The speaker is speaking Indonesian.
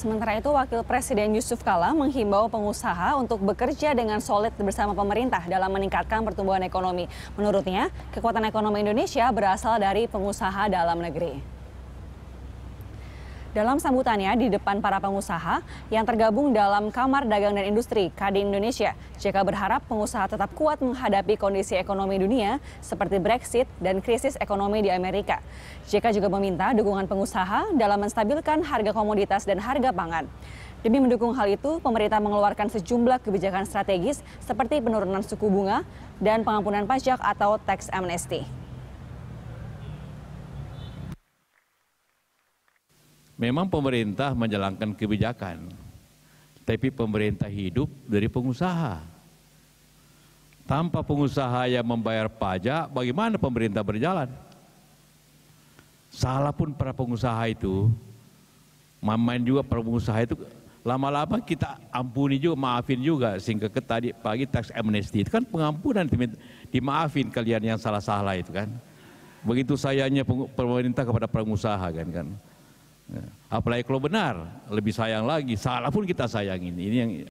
Sementara itu, Wakil Presiden Yusuf Kala menghimbau pengusaha untuk bekerja dengan solid bersama pemerintah dalam meningkatkan pertumbuhan ekonomi. Menurutnya, kekuatan ekonomi Indonesia berasal dari pengusaha dalam negeri. Dalam sambutannya di depan para pengusaha yang tergabung dalam Kamar Dagang dan Industri KD Indonesia, JK berharap pengusaha tetap kuat menghadapi kondisi ekonomi dunia seperti Brexit dan krisis ekonomi di Amerika. JK juga meminta dukungan pengusaha dalam menstabilkan harga komoditas dan harga pangan. Demi mendukung hal itu, pemerintah mengeluarkan sejumlah kebijakan strategis seperti penurunan suku bunga dan pengampunan pajak atau tax amnesty. Memang pemerintah menjalankan kebijakan, tapi pemerintah hidup dari pengusaha. Tanpa pengusaha yang membayar pajak, bagaimana pemerintah berjalan? Salah pun para pengusaha itu, main juga para pengusaha itu lama-lama kita ampuni juga, maafin juga sehingga ke tadi pagi tax amnesty itu kan pengampunan dimaafin kalian yang salah-salah itu kan. Begitu sayangnya pemerintah kepada pengusaha kan kan. Apalagi kalau benar, lebih sayang lagi. Salah pun kita sayangin. Ini yang